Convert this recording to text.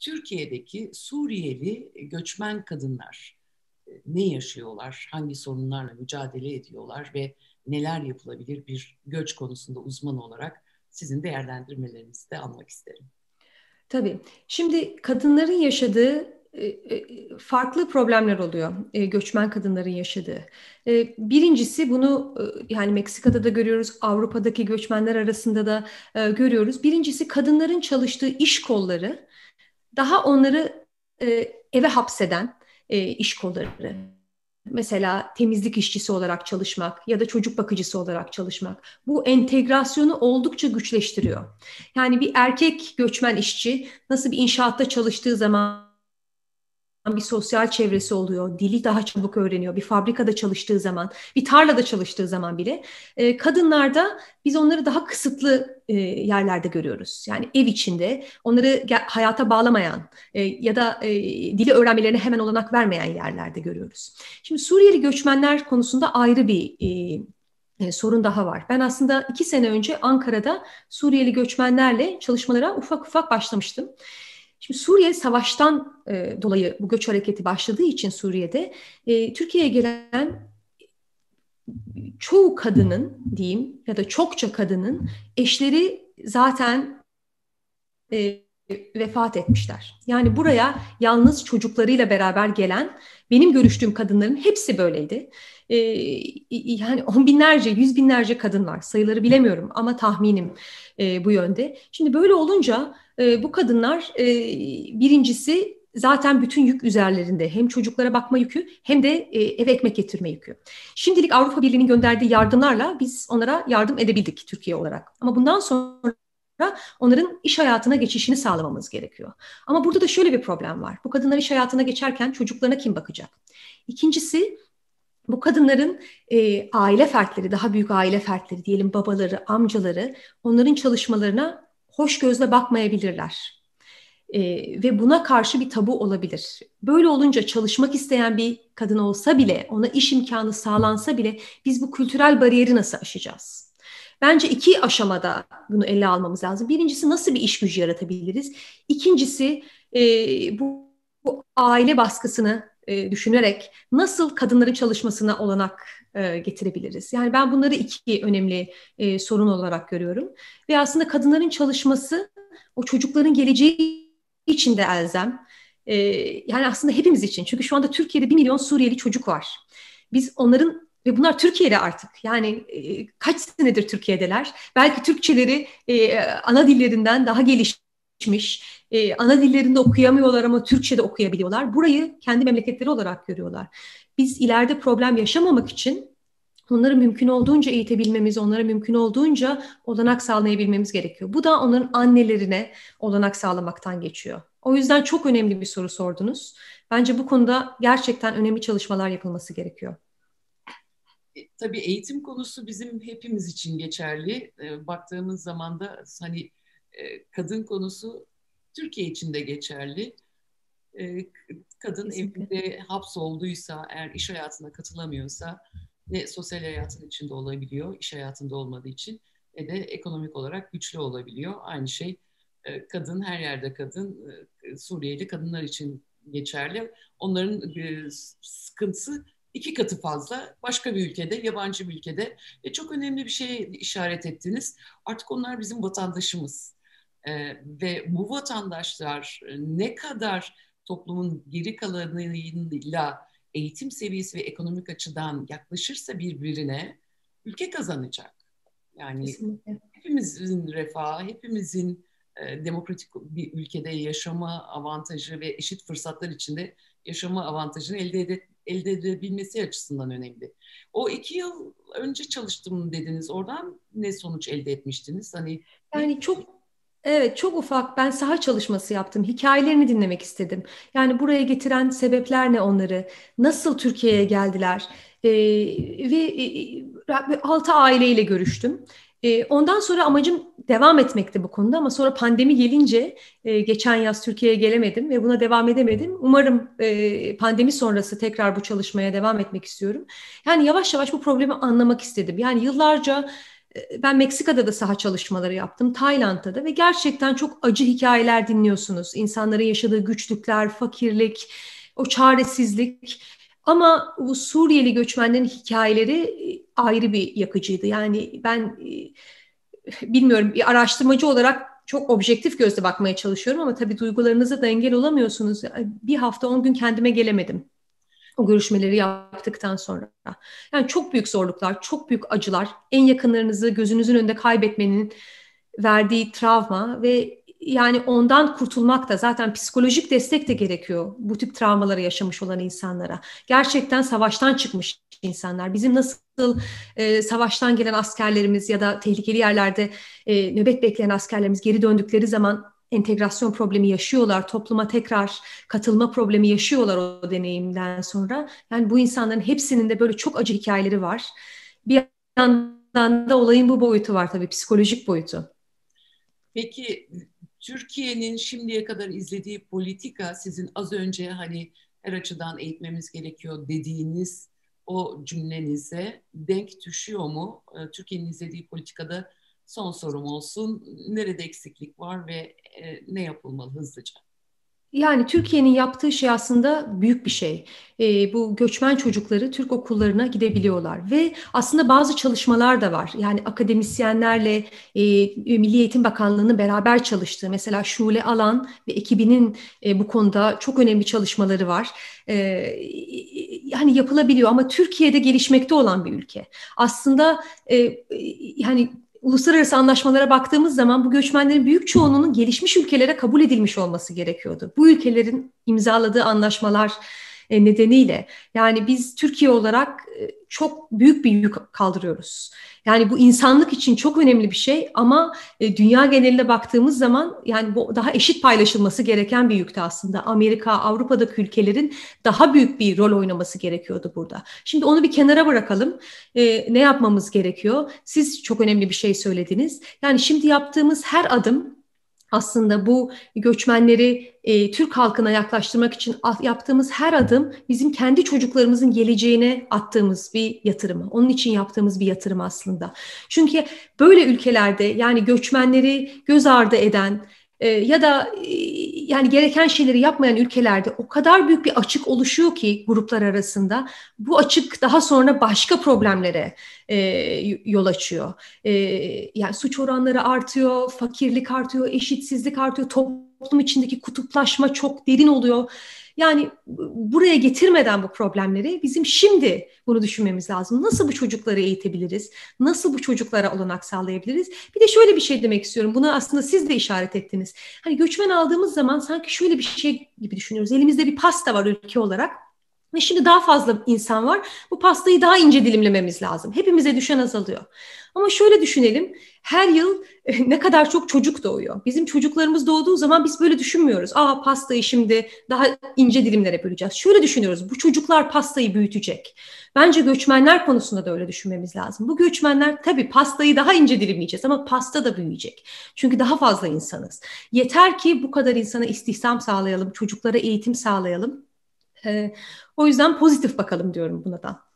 Türkiye'deki Suriyeli göçmen kadınlar e, ne yaşıyorlar, hangi sorunlarla mücadele ediyorlar ve neler yapılabilir bir göç konusunda uzman olarak sizin değerlendirmelerinizi de almak isterim. Tabii. Şimdi kadınların yaşadığı e, e, farklı problemler oluyor göçmen kadınların yaşadığı. Birincisi bunu yani Meksika'da da görüyoruz, Avrupa'daki göçmenler arasında da görüyoruz. Birincisi kadınların çalıştığı iş kolları daha onları e, eve hapseden e, iş kolları. Mesela temizlik işçisi olarak çalışmak ya da çocuk bakıcısı olarak çalışmak bu entegrasyonu oldukça güçleştiriyor. Yani bir erkek göçmen işçi nasıl bir inşaatta çalıştığı zaman bir sosyal çevresi oluyor. Dili daha çabuk öğreniyor. Bir fabrikada çalıştığı zaman, bir tarlada çalıştığı zaman bile. E, kadınlarda biz onları daha kısıtlı e, yerlerde görüyoruz. Yani ev içinde onları hayata bağlamayan e, ya da e, dili öğrenmelerine hemen olanak vermeyen yerlerde görüyoruz. Şimdi Suriyeli göçmenler konusunda ayrı bir e, e, sorun daha var. Ben aslında iki sene önce Ankara'da Suriyeli göçmenlerle çalışmalara ufak ufak başlamıştım. Şimdi Suriye savaştan e, dolayı bu göç hareketi başladığı için Suriye'de e, Türkiye'ye gelen çoğu kadının diyeyim ya da çokça kadının eşleri zaten e, vefat etmişler. Yani buraya yalnız çocuklarıyla beraber gelen benim görüştüğüm kadınların hepsi böyleydi. Ee, yani on binlerce, yüz binlerce kadın var. Sayıları bilemiyorum ama tahminim e, bu yönde. Şimdi böyle olunca e, bu kadınlar e, birincisi zaten bütün yük üzerlerinde hem çocuklara bakma yükü hem de e, eve ekmek getirme yükü. Şimdilik Avrupa Birliği'nin gönderdiği yardımlarla biz onlara yardım edebildik Türkiye olarak. Ama bundan sonra onların iş hayatına geçişini sağlamamız gerekiyor. Ama burada da şöyle bir problem var. Bu kadınlar iş hayatına geçerken çocuklarına kim bakacak? İkincisi bu kadınların e, aile fertleri, daha büyük aile fertleri diyelim babaları, amcaları onların çalışmalarına hoş gözle bakmayabilirler. E, ve buna karşı bir tabu olabilir. Böyle olunca çalışmak isteyen bir kadın olsa bile, ona iş imkanı sağlansa bile biz bu kültürel bariyeri nasıl aşacağız? Bence iki aşamada bunu ele almamız lazım. Birincisi nasıl bir iş gücü yaratabiliriz? İkincisi e, bu, bu aile baskısını e, düşünerek nasıl kadınların çalışmasına olanak e, getirebiliriz? Yani ben bunları iki önemli e, sorun olarak görüyorum. Ve aslında kadınların çalışması o çocukların geleceği için de elzem. E, yani aslında hepimiz için. Çünkü şu anda Türkiye'de bir milyon Suriyeli çocuk var. Biz onların ve bunlar Türkiye'de artık. Yani kaç senedir Türkiye'deler? Belki Türkçeleri e, ana dillerinden daha gelişmiş, e, ana dillerinde okuyamıyorlar ama Türkçe'de okuyabiliyorlar. Burayı kendi memleketleri olarak görüyorlar. Biz ileride problem yaşamamak için onları mümkün olduğunca eğitebilmemiz, onlara mümkün olduğunca olanak sağlayabilmemiz gerekiyor. Bu da onların annelerine olanak sağlamaktan geçiyor. O yüzden çok önemli bir soru sordunuz. Bence bu konuda gerçekten önemli çalışmalar yapılması gerekiyor tabii eğitim konusu bizim hepimiz için geçerli. Ee, baktığımız zaman da hani e, kadın konusu Türkiye için de geçerli. Ee, kadın Kesinlikle. hapsolduysa, eğer iş hayatına katılamıyorsa ne sosyal hayatın içinde olabiliyor, iş hayatında olmadığı için ne de ekonomik olarak güçlü olabiliyor. Aynı şey e, kadın her yerde kadın e, Suriyeli kadınlar için geçerli. Onların sıkıntısı iki katı fazla başka bir ülkede, yabancı bir ülkede. E, çok önemli bir şey işaret ettiniz. Artık onlar bizim vatandaşımız. E, ve bu vatandaşlar ne kadar toplumun geri kalanıyla eğitim seviyesi ve ekonomik açıdan yaklaşırsa birbirine ülke kazanacak. Yani Kesinlikle. hepimizin refahı, hepimizin e, demokratik bir ülkede yaşama avantajı ve eşit fırsatlar içinde yaşama avantajını elde elde edebilmesi açısından önemli. O iki yıl önce çalıştım dediniz. Oradan ne sonuç elde etmiştiniz? Hani yani çok Evet çok ufak ben saha çalışması yaptım. Hikayelerini dinlemek istedim. Yani buraya getiren sebepler ne onları? Nasıl Türkiye'ye geldiler? Ee, ve, ve e, altı aileyle görüştüm ondan sonra amacım devam etmekti bu konuda ama sonra pandemi gelince geçen yaz Türkiye'ye gelemedim ve buna devam edemedim. Umarım pandemi sonrası tekrar bu çalışmaya devam etmek istiyorum. Yani yavaş yavaş bu problemi anlamak istedim. Yani yıllarca ben Meksika'da da saha çalışmaları yaptım, Tayland'da da ve gerçekten çok acı hikayeler dinliyorsunuz. İnsanların yaşadığı güçlükler, fakirlik, o çaresizlik. Ama bu Suriyeli göçmenlerin hikayeleri ayrı bir yakıcıydı. Yani ben e, bilmiyorum bir araştırmacı olarak çok objektif gözle bakmaya çalışıyorum ama tabii duygularınıza da engel olamıyorsunuz. Bir hafta on gün kendime gelemedim o görüşmeleri yaptıktan sonra. Yani çok büyük zorluklar, çok büyük acılar, en yakınlarınızı gözünüzün önünde kaybetmenin verdiği travma ve yani ondan kurtulmak da zaten psikolojik destek de gerekiyor bu tip travmaları yaşamış olan insanlara. Gerçekten savaştan çıkmış insanlar. Bizim nasıl e, savaştan gelen askerlerimiz ya da tehlikeli yerlerde e, nöbet bekleyen askerlerimiz geri döndükleri zaman entegrasyon problemi yaşıyorlar, topluma tekrar katılma problemi yaşıyorlar o deneyimden sonra. Yani bu insanların hepsinin de böyle çok acı hikayeleri var. Bir yandan da olayın bu boyutu var tabii, psikolojik boyutu. Peki Türkiye'nin şimdiye kadar izlediği politika sizin az önce hani her açıdan eğitmemiz gerekiyor dediğiniz o cümlenize denk düşüyor mu? Ee, Türkiye'nin izlediği politikada son sorum olsun. Nerede eksiklik var ve e, ne yapılmalı hızlıca? Yani Türkiye'nin yaptığı şey aslında büyük bir şey. E, bu göçmen çocukları Türk okullarına gidebiliyorlar ve aslında bazı çalışmalar da var. Yani akademisyenlerle e, Milli Eğitim Bakanlığı'nın beraber çalıştığı mesela Şule Alan ve ekibinin e, bu konuda çok önemli çalışmaları var. E, yani yapılabiliyor ama Türkiye'de gelişmekte olan bir ülke. Aslında e, e yani uluslararası anlaşmalara baktığımız zaman bu göçmenlerin büyük çoğunluğunun gelişmiş ülkelere kabul edilmiş olması gerekiyordu. Bu ülkelerin imzaladığı anlaşmalar e, nedeniyle yani biz Türkiye olarak e, çok büyük bir yük kaldırıyoruz. Yani bu insanlık için çok önemli bir şey ama e, dünya geneline baktığımız zaman yani bu daha eşit paylaşılması gereken bir yükte aslında. Amerika, Avrupa'daki ülkelerin daha büyük bir rol oynaması gerekiyordu burada. Şimdi onu bir kenara bırakalım. E, ne yapmamız gerekiyor? Siz çok önemli bir şey söylediniz. Yani şimdi yaptığımız her adım aslında bu göçmenleri e, Türk halkına yaklaştırmak için yaptığımız her adım bizim kendi çocuklarımızın geleceğine attığımız bir yatırımı. Onun için yaptığımız bir yatırım aslında. Çünkü böyle ülkelerde yani göçmenleri göz ardı eden, e, ya da e, yani gereken şeyleri yapmayan ülkelerde o kadar büyük bir açık oluşuyor ki gruplar arasında bu açık daha sonra başka problemlere e, yol açıyor. E, yani suç oranları artıyor, fakirlik artıyor, eşitsizlik artıyor, toplum içindeki kutuplaşma çok derin oluyor. Yani buraya getirmeden bu problemleri bizim şimdi bunu düşünmemiz lazım. Nasıl bu çocukları eğitebiliriz? Nasıl bu çocuklara olanak sağlayabiliriz? Bir de şöyle bir şey demek istiyorum. Bunu aslında siz de işaret ettiniz. Hani göçmen aldığımız zaman sanki şöyle bir şey gibi düşünüyoruz. Elimizde bir pasta var ülke olarak ve şimdi daha fazla insan var. Bu pastayı daha ince dilimlememiz lazım. Hepimize düşen azalıyor. Ama şöyle düşünelim. Her yıl eh, ne kadar çok çocuk doğuyor. Bizim çocuklarımız doğduğu zaman biz böyle düşünmüyoruz. Aa pastayı şimdi daha ince dilimlere böleceğiz. Şöyle düşünüyoruz. Bu çocuklar pastayı büyütecek. Bence göçmenler konusunda da öyle düşünmemiz lazım. Bu göçmenler tabii pastayı daha ince dilimleyeceğiz ama pasta da büyüyecek. Çünkü daha fazla insanız. Yeter ki bu kadar insana istihdam sağlayalım, çocuklara eğitim sağlayalım ee, o yüzden pozitif bakalım diyorum buna da.